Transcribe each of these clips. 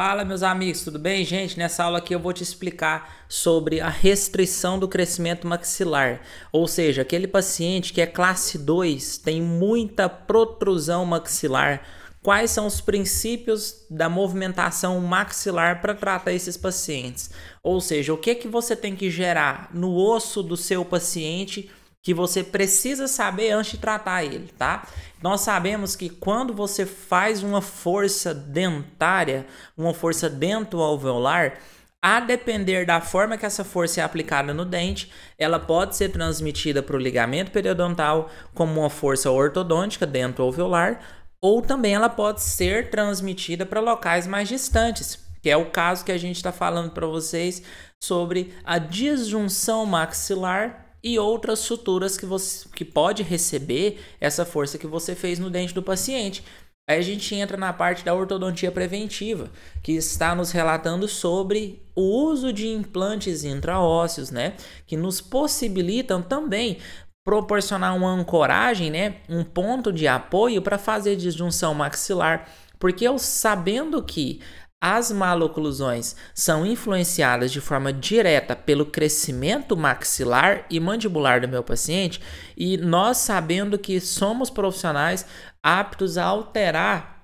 Fala meus amigos, tudo bem gente? Nessa aula aqui eu vou te explicar sobre a restrição do crescimento maxilar, ou seja, aquele paciente que é classe 2, tem muita protrusão maxilar, quais são os princípios da movimentação maxilar para tratar esses pacientes? Ou seja, o que, que você tem que gerar no osso do seu paciente que você precisa saber antes de tratar ele, tá? Nós sabemos que quando você faz uma força dentária, uma força dento-alveolar, a depender da forma que essa força é aplicada no dente, ela pode ser transmitida para o ligamento periodontal como uma força ortodôntica dento-alveolar, ou também ela pode ser transmitida para locais mais distantes, que é o caso que a gente está falando para vocês sobre a disjunção maxilar e outras suturas que você que pode receber essa força que você fez no dente do paciente. Aí a gente entra na parte da ortodontia preventiva, que está nos relatando sobre o uso de implantes intraósseos, né, que nos possibilitam também proporcionar uma ancoragem, né, um ponto de apoio para fazer disjunção maxilar porque eu sabendo que as maloclusões são influenciadas de forma direta pelo crescimento maxilar e mandibular do meu paciente, e nós sabendo que somos profissionais aptos a alterar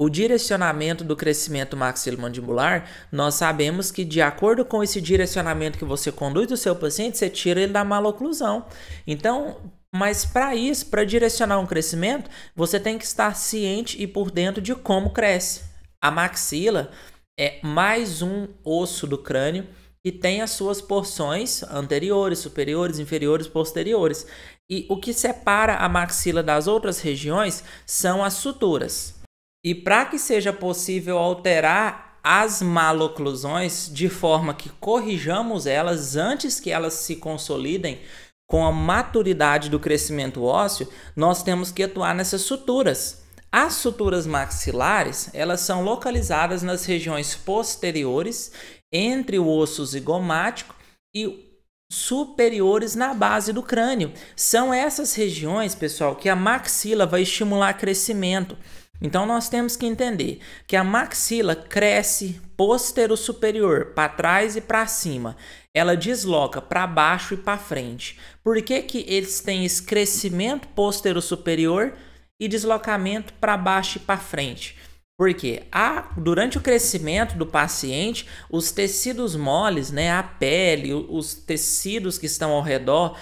o direcionamento do crescimento maxilomandibular, nós sabemos que de acordo com esse direcionamento que você conduz do seu paciente, você tira ele da maloclusão. Então, mas para isso, para direcionar um crescimento, você tem que estar ciente e por dentro de como cresce. A maxila é mais um osso do crânio que tem as suas porções anteriores, superiores, inferiores, posteriores. E o que separa a maxila das outras regiões são as suturas. E para que seja possível alterar as maloclusões de forma que corrijamos elas antes que elas se consolidem com a maturidade do crescimento ósseo, nós temos que atuar nessas suturas. As suturas maxilares, elas são localizadas nas regiões posteriores, entre o osso zigomático e superiores na base do crânio. São essas regiões, pessoal, que a maxila vai estimular crescimento. Então nós temos que entender que a maxila cresce postero superior, para trás e para cima. Ela desloca para baixo e para frente. Por que, que eles têm esse crescimento postero superior? e deslocamento para baixo e para frente. Porque a, durante o crescimento do paciente, os tecidos moles, né, a pele, os tecidos que estão ao redor,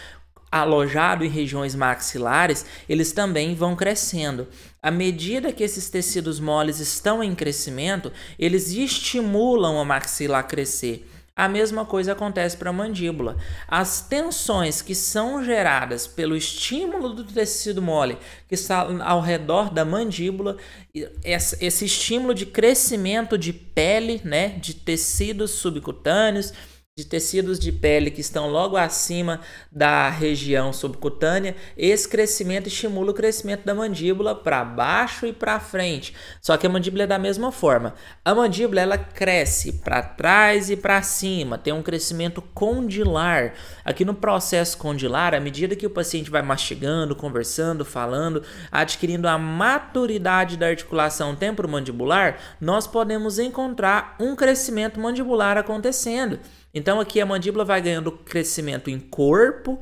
alojado em regiões maxilares, eles também vão crescendo. À medida que esses tecidos moles estão em crescimento, eles estimulam a maxila a crescer. A mesma coisa acontece para a mandíbula. As tensões que são geradas pelo estímulo do tecido mole que está ao redor da mandíbula, esse estímulo de crescimento de pele, né, de tecidos subcutâneos, de tecidos de pele que estão logo acima da região subcutânea, esse crescimento estimula o crescimento da mandíbula para baixo e para frente. Só que a mandíbula é da mesma forma. A mandíbula ela cresce para trás e para cima, tem um crescimento condilar. Aqui no processo condilar, à medida que o paciente vai mastigando, conversando, falando, adquirindo a maturidade da articulação temporomandibular, nós podemos encontrar um crescimento mandibular acontecendo. Então aqui a mandíbula vai ganhando crescimento em corpo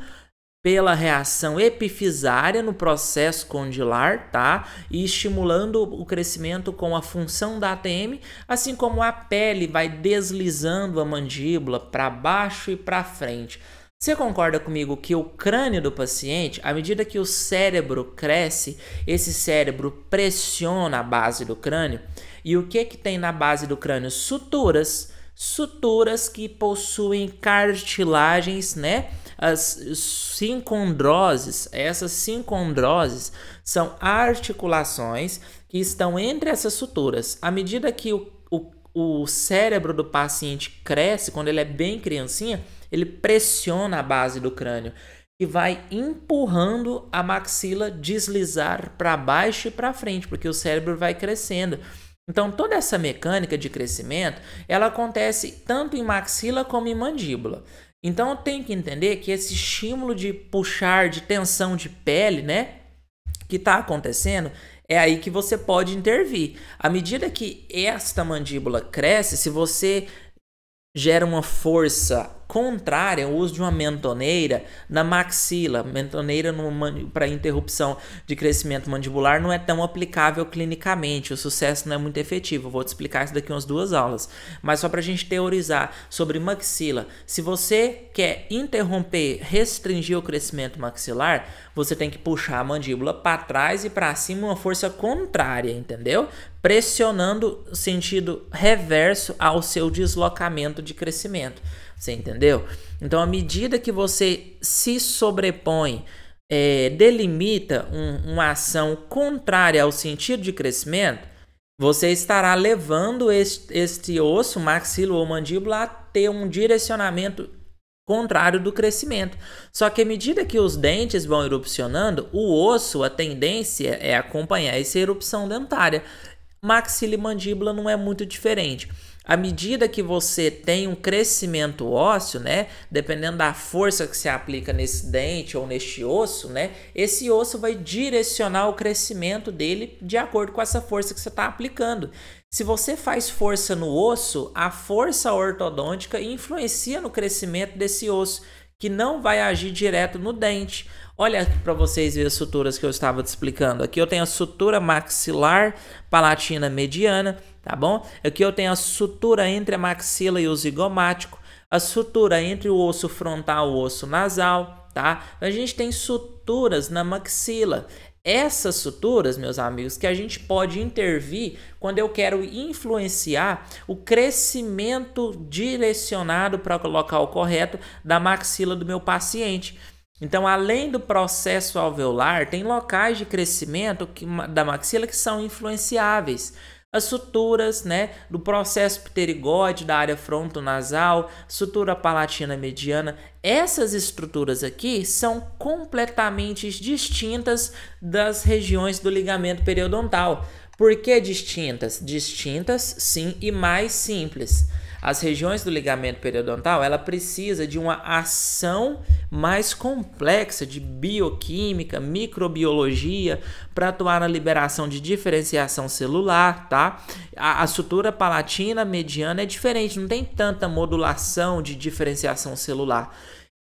pela reação epifisária no processo condilar, tá? E estimulando o crescimento com a função da ATM, assim como a pele vai deslizando a mandíbula para baixo e para frente. Você concorda comigo que o crânio do paciente, à medida que o cérebro cresce, esse cérebro pressiona a base do crânio? E o que que tem na base do crânio? Suturas suturas que possuem cartilagens, né? As sincondroses, essas sincondroses são articulações que estão entre essas suturas. À medida que o, o, o cérebro do paciente cresce, quando ele é bem criancinha, ele pressiona a base do crânio e vai empurrando a maxila deslizar para baixo e para frente, porque o cérebro vai crescendo. Então toda essa mecânica de crescimento, ela acontece tanto em maxila como em mandíbula. Então tem que entender que esse estímulo de puxar, de tensão de pele, né, que está acontecendo, é aí que você pode intervir. À medida que esta mandíbula cresce, se você gera uma força contrária ao uso de uma mentoneira na maxila. Mentoneira para interrupção de crescimento mandibular não é tão aplicável clinicamente, o sucesso não é muito efetivo. Vou te explicar isso daqui umas duas aulas. Mas só para a gente teorizar sobre maxila, se você quer interromper, restringir o crescimento maxilar, você tem que puxar a mandíbula para trás e para cima uma força contrária, entendeu? Pressionando sentido reverso ao seu deslocamento de crescimento. Você entendeu? Então, à medida que você se sobrepõe, é, delimita um, uma ação contrária ao sentido de crescimento, você estará levando este, este osso, maxilo ou mandíbula, a ter um direcionamento contrário do crescimento. Só que à medida que os dentes vão erupcionando, o osso, a tendência é acompanhar essa erupção dentária. Maxila e mandíbula não é muito diferente. À medida que você tem um crescimento ósseo, né, dependendo da força que se aplica nesse dente ou neste osso, né, esse osso vai direcionar o crescimento dele de acordo com essa força que você está aplicando. Se você faz força no osso, a força ortodôntica influencia no crescimento desse osso, que não vai agir direto no dente. Olha para vocês verem as suturas que eu estava te explicando. Aqui eu tenho a sutura maxilar palatina mediana, tá bom? Aqui eu tenho a sutura entre a maxila e o zigomático, a sutura entre o osso frontal e o osso nasal, tá? A gente tem suturas na maxila. Essas suturas, meus amigos, que a gente pode intervir quando eu quero influenciar o crescimento direcionado para o local correto da maxila do meu paciente. Então, além do processo alveolar, tem locais de crescimento que, da maxila que são influenciáveis as suturas, né, do processo pterigóide, da área frontonasal, sutura palatina mediana. Essas estruturas aqui são completamente distintas das regiões do ligamento periodontal. Por que distintas? Distintas, sim, e mais simples. As regiões do ligamento periodontal, ela precisa de uma ação mais complexa de bioquímica, microbiologia para atuar na liberação de diferenciação celular, tá? A, a sutura palatina mediana é diferente, não tem tanta modulação de diferenciação celular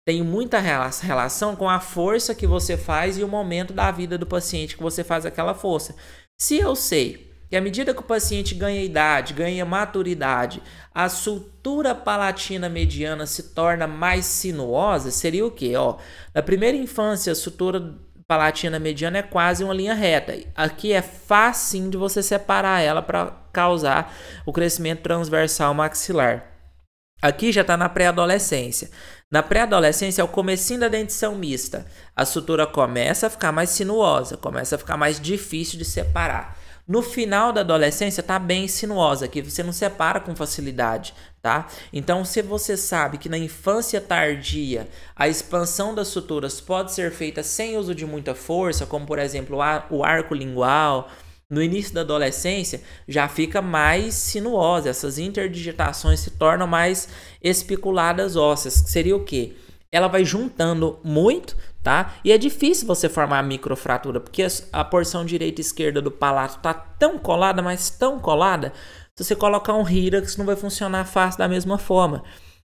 tem muita relação com a força que você faz e o momento da vida do paciente que você faz aquela força. Se eu sei e à medida que o paciente ganha idade, ganha maturidade, a sutura palatina mediana se torna mais sinuosa, seria o quê? Ó, na primeira infância, a sutura palatina mediana é quase uma linha reta. Aqui é fácil de você separar ela para causar o crescimento transversal maxilar. Aqui já está na pré-adolescência. Na pré-adolescência é o comecinho da dentição mista. A sutura começa a ficar mais sinuosa, começa a ficar mais difícil de separar. No final da adolescência tá bem sinuosa, que você não separa com facilidade, tá? Então, se você sabe que na infância tardia a expansão das suturas pode ser feita sem uso de muita força, como por exemplo o arco lingual, no início da adolescência já fica mais sinuosa, essas interdigitações se tornam mais espiculadas ósseas, que seria o quê? Ela vai juntando muito tá? E é difícil você formar microfratura, porque a porção direita e esquerda do palato tá tão colada, mas tão colada, se você colocar um Hirax não vai funcionar fácil da mesma forma.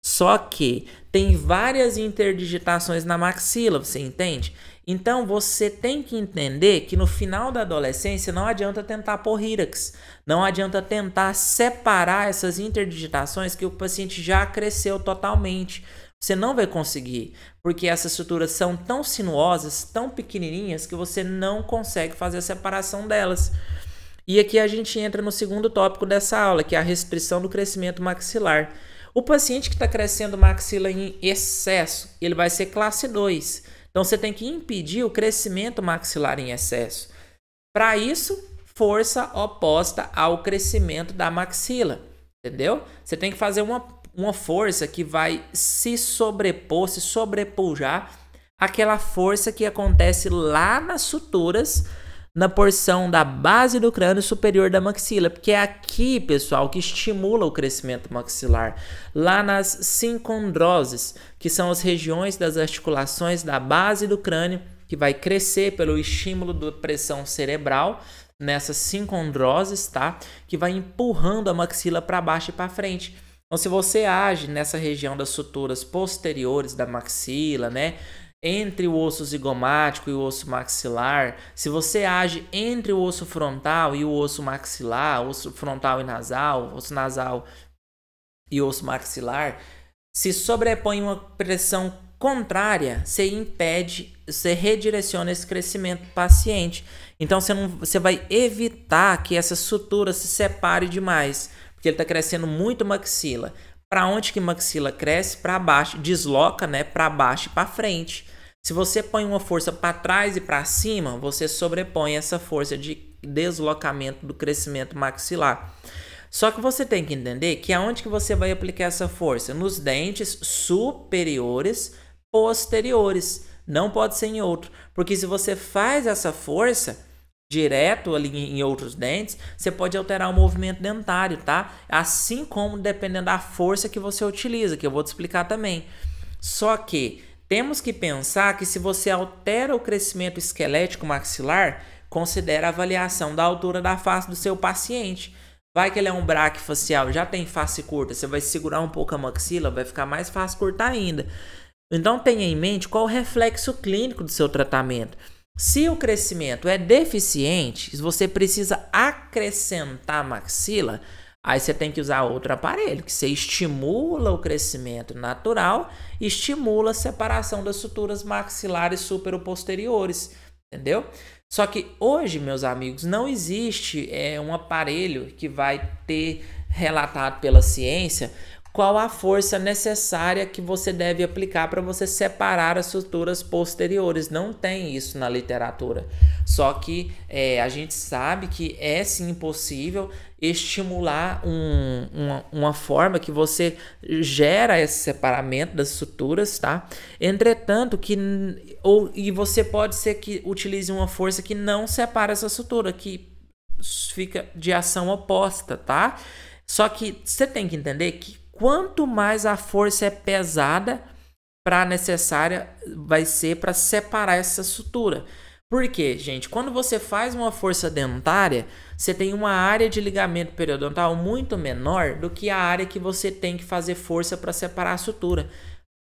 Só que tem várias interdigitações na maxila, você entende? Então você tem que entender que no final da adolescência não adianta tentar pôr Hirax, não adianta tentar separar essas interdigitações que o paciente já cresceu totalmente. Você não vai conseguir, porque essas estruturas são tão sinuosas, tão pequenininhas, que você não consegue fazer a separação delas. E aqui a gente entra no segundo tópico dessa aula, que é a restrição do crescimento maxilar. O paciente que está crescendo maxila em excesso, ele vai ser classe 2. Então você tem que impedir o crescimento maxilar em excesso. Para isso, força oposta ao crescimento da maxila, entendeu? Você tem que fazer uma uma força que vai se sobrepor, se sobrepujar aquela força que acontece lá nas suturas, na porção da base do crânio superior da maxila, porque é aqui, pessoal, que estimula o crescimento maxilar. Lá nas sincondroses, que são as regiões das articulações da base do crânio, que vai crescer pelo estímulo da pressão cerebral, nessas sincondroses, tá? Que vai empurrando a maxila para baixo e para frente. Então, se você age nessa região das suturas posteriores da maxila, né? Entre o osso zigomático e o osso maxilar, se você age entre o osso frontal e o osso maxilar, osso frontal e nasal, osso nasal e osso maxilar, se sobrepõe uma pressão contrária, você impede, você redireciona esse crescimento do paciente. Então você, não, você vai evitar que essa sutura se separe demais porque ele está crescendo muito maxila. Para onde que maxila cresce? Para baixo, desloca, né, para baixo e para frente. Se você põe uma força para trás e para cima, você sobrepõe essa força de deslocamento do crescimento maxilar. Só que você tem que entender que aonde que você vai aplicar essa força? Nos dentes superiores, posteriores. Não pode ser em outro, porque se você faz essa força, direto ali em outros dentes, você pode alterar o movimento dentário, tá? Assim como dependendo da força que você utiliza, que eu vou te explicar também. Só que temos que pensar que se você altera o crescimento esquelético maxilar, considera a avaliação da altura da face do seu paciente. Vai que ele é um braque facial, já tem face curta, você vai segurar um pouco a maxila, vai ficar mais fácil cortar ainda. Então tenha em mente qual o reflexo clínico do seu tratamento. Se o crescimento é deficiente, se você precisa acrescentar maxila, aí você tem que usar outro aparelho, que você estimula o crescimento natural, estimula a separação das suturas maxilares superposteriores, entendeu? Só que hoje, meus amigos, não existe é, um aparelho que vai ter relatado pela ciência qual a força necessária que você deve aplicar para você separar as estruturas posteriores. Não tem isso na literatura. Só que é, a gente sabe que é sim possível estimular um, uma, uma forma que você gera esse separamento das estruturas, tá? Entretanto, que ou, e você pode ser que utilize uma força que não separa essa estrutura, que fica de ação oposta, tá? Só que você tem que entender que quanto mais a força é pesada para necessária vai ser para separar essa sutura. Porque, gente? Quando você faz uma força dentária, você tem uma área de ligamento periodontal muito menor do que a área que você tem que fazer força para separar a sutura.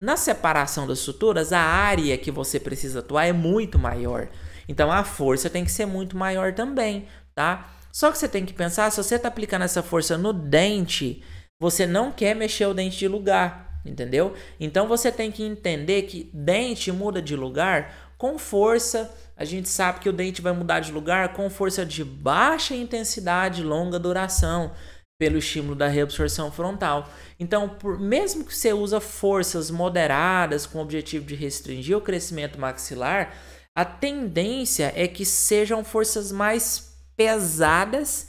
Na separação das suturas, a área que você precisa atuar é muito maior. Então a força tem que ser muito maior também, tá? Só que você tem que pensar, se você está aplicando essa força no dente, você não quer mexer o dente de lugar, entendeu? Então você tem que entender que dente muda de lugar com força. A gente sabe que o dente vai mudar de lugar com força de baixa intensidade, longa duração, pelo estímulo da reabsorção frontal. Então, por, mesmo que você use forças moderadas com o objetivo de restringir o crescimento maxilar, a tendência é que sejam forças mais pesadas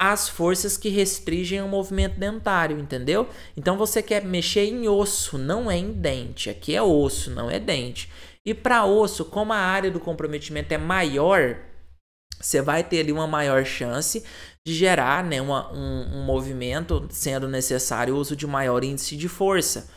as forças que restringem o movimento dentário, entendeu? Então você quer mexer em osso, não é em dente. Aqui é osso, não é dente. E para osso, como a área do comprometimento é maior, você vai ter ali uma maior chance de gerar né, uma, um, um movimento, sendo necessário o uso de maior índice de força.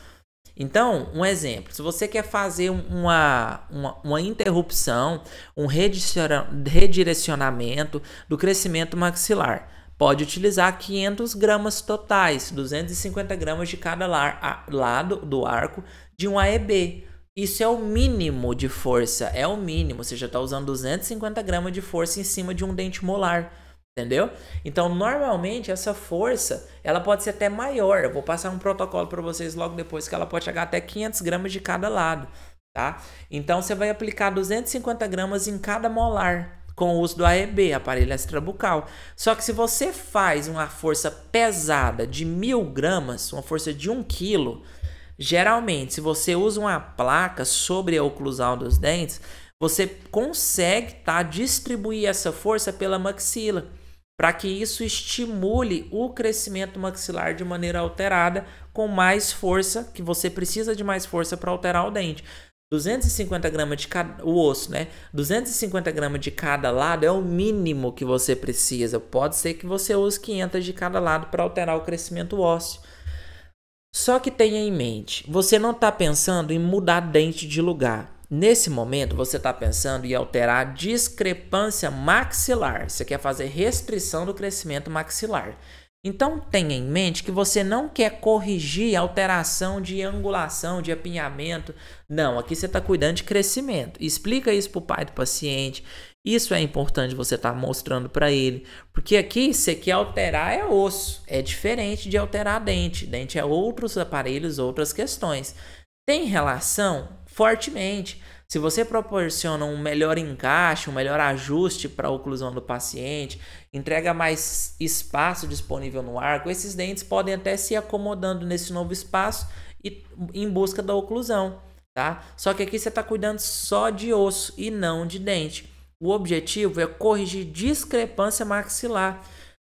Então, um exemplo: se você quer fazer uma, uma, uma, interrupção, um redirecionamento do crescimento maxilar, pode utilizar 500 gramas totais, 250 gramas de cada lar, a, lado do arco de um AEB. Isso é o mínimo de força, é o mínimo. Você já está usando 250 gramas de força em cima de um dente molar, entendeu? Então, normalmente, essa força ela pode ser até maior. Eu vou passar um protocolo para vocês logo depois que ela pode chegar até 500 gramas de cada lado, tá? Então, você vai aplicar 250 gramas em cada molar, com o uso do AEB, aparelho extrabucal. Só que se você faz uma força pesada de mil gramas, uma força de um quilo, geralmente, se você usa uma placa sobre a oclusão dos dentes, você consegue tá, distribuir essa força pela maxila, para que isso estimule o crescimento maxilar de maneira alterada, com mais força, que você precisa de mais força para alterar o dente. 250 gramas de cada o osso, né? 250 gramas de cada lado é o mínimo que você precisa. Pode ser que você use 500 de cada lado para alterar o crescimento ósseo. Só que tenha em mente, você não está pensando em mudar dente de lugar. Nesse momento, você está pensando em alterar a discrepância maxilar. Você quer fazer restrição do crescimento maxilar. Então tenha em mente que você não quer corrigir alteração de angulação, de apinhamento. Não, aqui você está cuidando de crescimento. Explica isso para o pai do paciente. Isso é importante você estar tá mostrando para ele. Porque aqui você quer alterar é osso. É diferente de alterar dente. Dente é outros aparelhos, outras questões. Tem relação? Fortemente. Se você proporciona um melhor encaixe, um melhor ajuste para a oclusão do paciente, entrega mais espaço disponível no arco, esses dentes podem até se acomodando nesse novo espaço e, em busca da oclusão, tá? Só que aqui você está cuidando só de osso e não de dente. O objetivo é corrigir discrepância maxilar.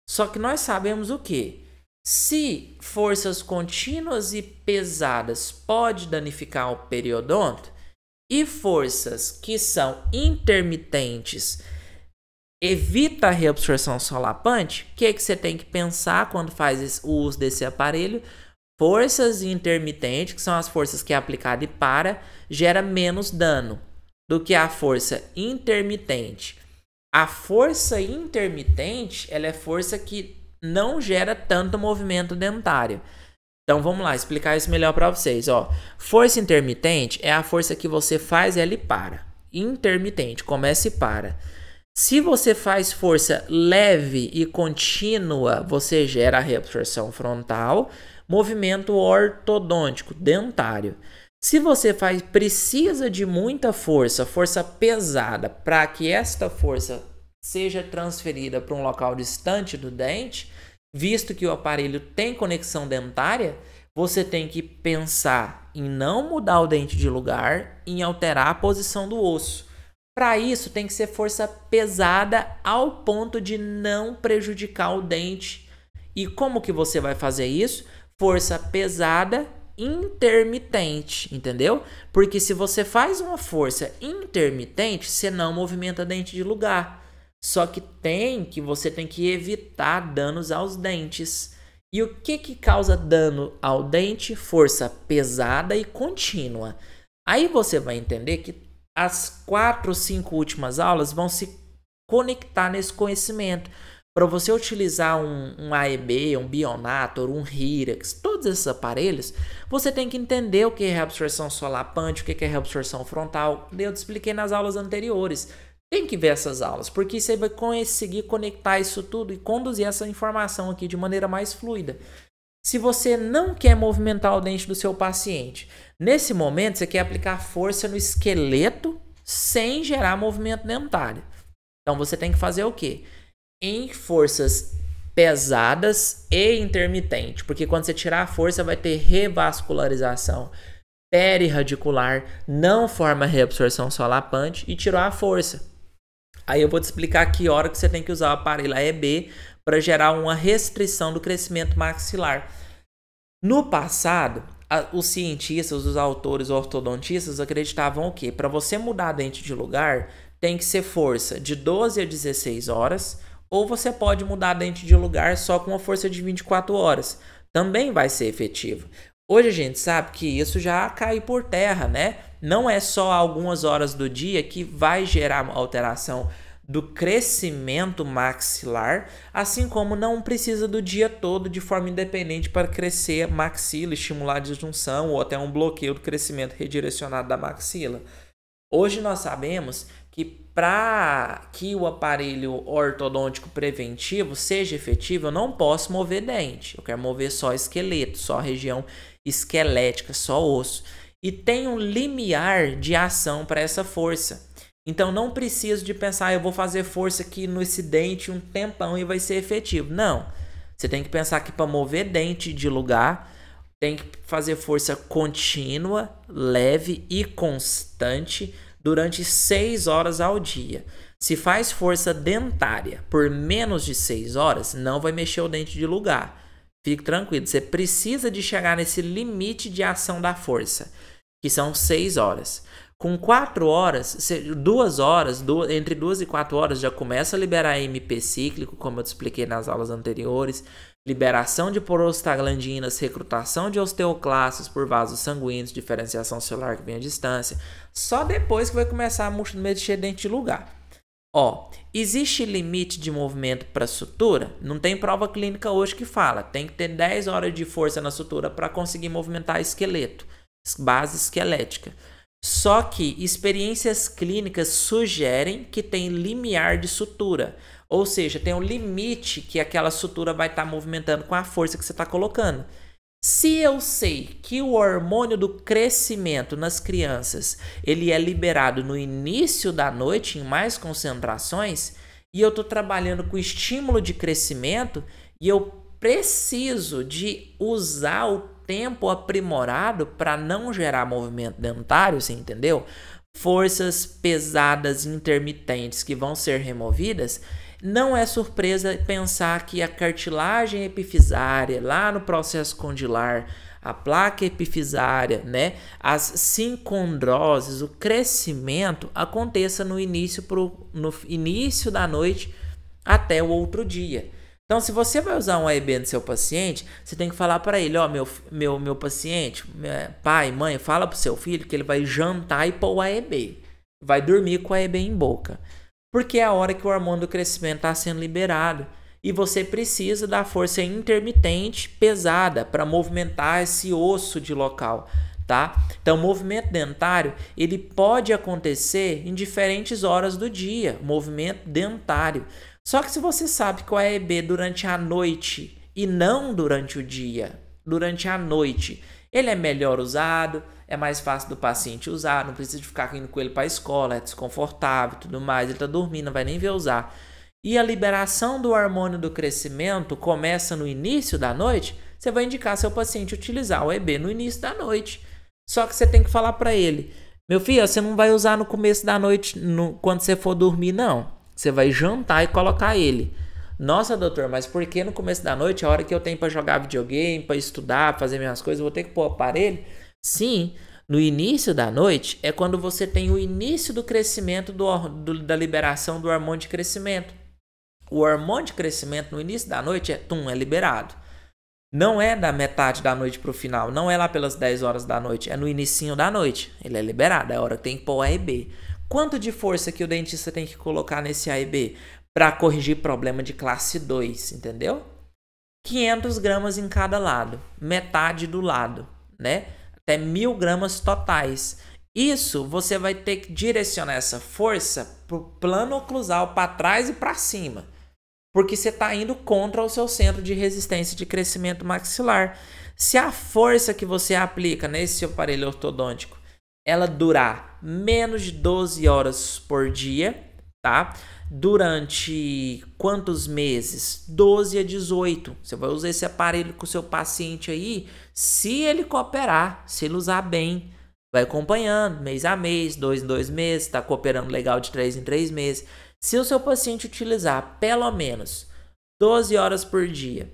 Só que nós sabemos o que? Se forças contínuas e pesadas pode danificar o periodonto, e forças que são intermitentes evita a reabsorção solapante, o que, que você tem que pensar quando faz o uso desse aparelho? Forças intermitentes, que são as forças que é aplicada e para, gera menos dano do que a força intermitente. A força intermitente ela é força que não gera tanto movimento dentário. Então vamos lá, explicar isso melhor para vocês. Ó. Força intermitente é a força que você faz e ela para. Intermitente, começa e para. Se você faz força leve e contínua, você gera a reabsorção frontal, movimento ortodôntico, dentário. Se você faz precisa de muita força, força pesada, para que esta força seja transferida para um local distante do dente, visto que o aparelho tem conexão dentária, você tem que pensar em não mudar o dente de lugar, em alterar a posição do osso. Para isso, tem que ser força pesada ao ponto de não prejudicar o dente. E como que você vai fazer isso? Força pesada intermitente, entendeu? Porque se você faz uma força intermitente, você não movimenta dente de lugar. Só que tem que você tem que evitar danos aos dentes. E o que, que causa dano ao dente? Força pesada e contínua. Aí você vai entender que as quatro ou cinco últimas aulas vão se conectar nesse conhecimento. Para você utilizar um, um AEB, um Bionator, um Hirax, todos esses aparelhos, você tem que entender o que é reabsorção solapante, o que é reabsorção frontal. Eu te expliquei nas aulas anteriores tem que ver essas aulas, porque você vai conseguir conectar isso tudo e conduzir essa informação aqui de maneira mais fluida. Se você não quer movimentar o dente do seu paciente, nesse momento você quer aplicar força no esqueleto sem gerar movimento dentário. Então você tem que fazer o quê? Em forças pesadas e intermitentes, porque quando você tirar a força vai ter revascularização perirradicular, não forma reabsorção solapante e tirou a força. Aí eu vou te explicar que hora que você tem que usar o aparelho AEB para gerar uma restrição do crescimento maxilar. No passado, a, os cientistas, os autores ortodontistas acreditavam o quê? Para você mudar dente de lugar, tem que ser força de 12 a 16 horas, ou você pode mudar dente de lugar só com uma força de 24 horas. Também vai ser efetivo. Hoje a gente sabe que isso já cai por terra, né? não é só algumas horas do dia que vai gerar alteração do crescimento maxilar, assim como não precisa do dia todo de forma independente para crescer maxila, estimular a disjunção ou até um bloqueio do crescimento redirecionado da maxila. Hoje nós sabemos que para que o aparelho ortodôntico preventivo seja efetivo, eu não posso mover dente. Eu quero mover só esqueleto, só região esquelética, só osso e tem um limiar de ação para essa força. Então não preciso de pensar, ah, eu vou fazer força aqui nesse dente um tempão e vai ser efetivo. Não. Você tem que pensar que para mover dente de lugar, tem que fazer força contínua, leve e constante durante 6 horas ao dia. Se faz força dentária por menos de 6 horas, não vai mexer o dente de lugar. Fique tranquilo, você precisa de chegar nesse limite de ação da força, que são 6 horas. Com 4 horas, 2 horas, duas, entre 2 e 4 horas já começa a liberar MP cíclico, como eu te expliquei nas aulas anteriores, liberação de prostaglandinas, recrutação de osteoclastos por vasos sanguíneos, diferenciação celular que vem à distância. Só depois que vai começar a mexer dentro de lugar. Ó, existe limite de movimento para sutura? Não tem prova clínica hoje que fala. Tem que ter 10 horas de força na sutura para conseguir movimentar esqueleto, base esquelética. Só que experiências clínicas sugerem que tem limiar de sutura, ou seja, tem um limite que aquela sutura vai estar tá movimentando com a força que você está colocando. Se eu sei que o hormônio do crescimento nas crianças ele é liberado no início da noite em mais concentrações e eu estou trabalhando com estímulo de crescimento e eu preciso de usar o tempo aprimorado para não gerar movimento dentário, você entendeu? Forças pesadas intermitentes que vão ser removidas, não é surpresa pensar que a cartilagem epifisária, lá no processo condilar, a placa epifisária, né, as sincondroses, o crescimento aconteça no início, pro, no início da noite até o outro dia. Então, se você vai usar um AEB no seu paciente, você tem que falar para ele, ó, meu, meu, meu paciente, pai, mãe, fala pro seu filho que ele vai jantar e pôr o AEB. Vai dormir com o AEB em boca porque é a hora que o hormônio do crescimento está sendo liberado e você precisa da força intermitente pesada para movimentar esse osso de local, tá? Então, o movimento dentário ele pode acontecer em diferentes horas do dia, movimento dentário. Só que se você sabe qual é AEB durante a noite e não durante o dia, durante a noite, ele é melhor usado é mais fácil do paciente usar, não precisa de ficar indo com ele para a escola, é desconfortável tudo mais, ele está dormindo, não vai nem ver usar. E a liberação do hormônio do crescimento começa no início da noite, você vai indicar seu paciente utilizar o EB no início da noite. Só que você tem que falar para ele: meu filho, você não vai usar no começo da noite, no, quando você for dormir, não. Você vai jantar e colocar ele. Nossa, doutor, mas por que no começo da noite, a hora que eu tenho para jogar videogame, para estudar, fazer minhas coisas, eu vou ter que pôr o aparelho? Sim, no início da noite é quando você tem o início do crescimento do, do, da liberação do hormônio de crescimento. O hormônio de crescimento no início da noite é tum, é liberado. Não é da metade da noite para o final, não é lá pelas 10 horas da noite, é no início da noite. Ele é liberado, é a hora que tem que pôr o AIB. Quanto de força que o dentista tem que colocar nesse B para corrigir problema de classe 2, entendeu? 500 gramas em cada lado, metade do lado, né? até mil gramas totais. Isso você vai ter que direcionar essa força para o plano oclusal, para trás e para cima, porque você está indo contra o seu centro de resistência de crescimento maxilar. Se a força que você aplica nesse aparelho ortodôntico ela durar menos de 12 horas por dia, tá? durante quantos meses? 12 a 18. Você vai usar esse aparelho com o seu paciente aí, se ele cooperar, se ele usar bem. Vai acompanhando mês a mês, dois em dois meses, está cooperando legal de três em três meses. Se o seu paciente utilizar pelo menos 12 horas por dia,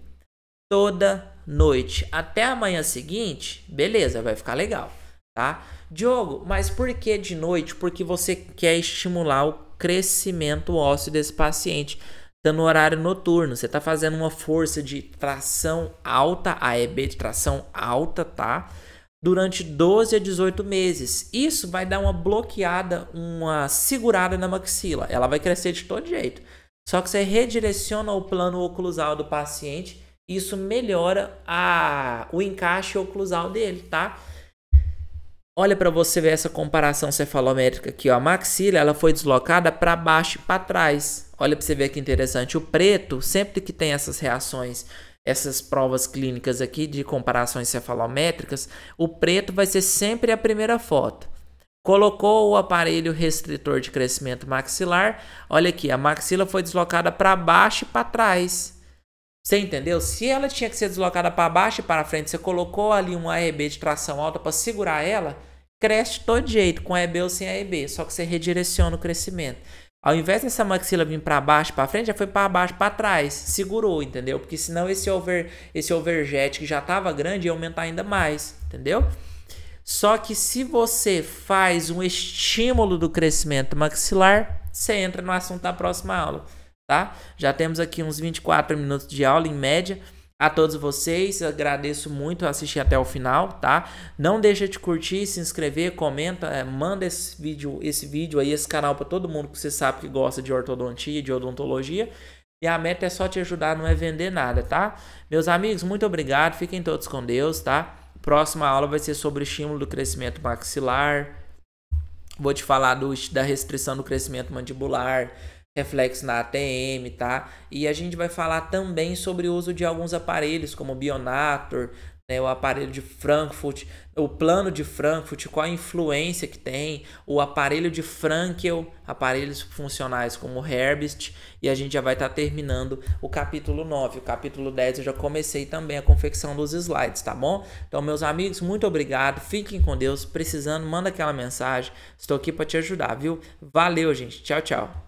toda noite, até a manhã seguinte, beleza, vai ficar legal, tá? Diogo, mas por que de noite? Porque você quer estimular o crescimento ósseo desse paciente. Está no horário noturno, você está fazendo uma força de tração alta, AEB de tração alta, tá? Durante 12 a 18 meses. Isso vai dar uma bloqueada, uma segurada na maxila. Ela vai crescer de todo jeito. Só que você redireciona o plano oclusal do paciente, isso melhora a, o encaixe oclusal dele, tá? Olha para você ver essa comparação cefalométrica aqui, ó. A maxila, ela foi deslocada para baixo e para trás. Olha para você ver que interessante. O preto, sempre que tem essas reações, essas provas clínicas aqui de comparações cefalométricas, o preto vai ser sempre a primeira foto. Colocou o aparelho restritor de crescimento maxilar. Olha aqui, a maxila foi deslocada para baixo e para trás. Você entendeu? Se ela tinha que ser deslocada para baixo e para frente, você colocou ali um AEB de tração alta para segurar ela, cresce de todo jeito, com AEB ou sem AEB, só que você redireciona o crescimento. Ao invés dessa maxila vir para baixo, para frente, já foi para baixo, para trás, segurou, entendeu? Porque senão esse over, esse overjet que já estava grande ia aumentar ainda mais, entendeu? Só que se você faz um estímulo do crescimento maxilar, você entra no assunto da próxima aula tá? Já temos aqui uns 24 minutos de aula em média. A todos vocês, agradeço muito assistir até o final, tá? Não deixa de curtir, se inscrever, comenta, é, manda esse vídeo, esse vídeo aí, esse canal para todo mundo que você sabe que gosta de ortodontia, de odontologia. E a meta é só te ajudar, não é vender nada, tá? Meus amigos, muito obrigado, fiquem todos com Deus, tá? Próxima aula vai ser sobre estímulo do crescimento maxilar. Vou te falar do, da restrição do crescimento mandibular, reflexo na ATM, tá? E a gente vai falar também sobre o uso de alguns aparelhos, como o Bionator, né, o aparelho de Frankfurt, o plano de Frankfurt, qual a influência que tem, o aparelho de Frankel, aparelhos funcionais como o Herbst, e a gente já vai estar tá terminando o capítulo 9. O capítulo 10 eu já comecei também a confecção dos slides, tá bom? Então, meus amigos, muito obrigado, fiquem com Deus, precisando, manda aquela mensagem, estou aqui para te ajudar, viu? Valeu, gente, tchau, tchau.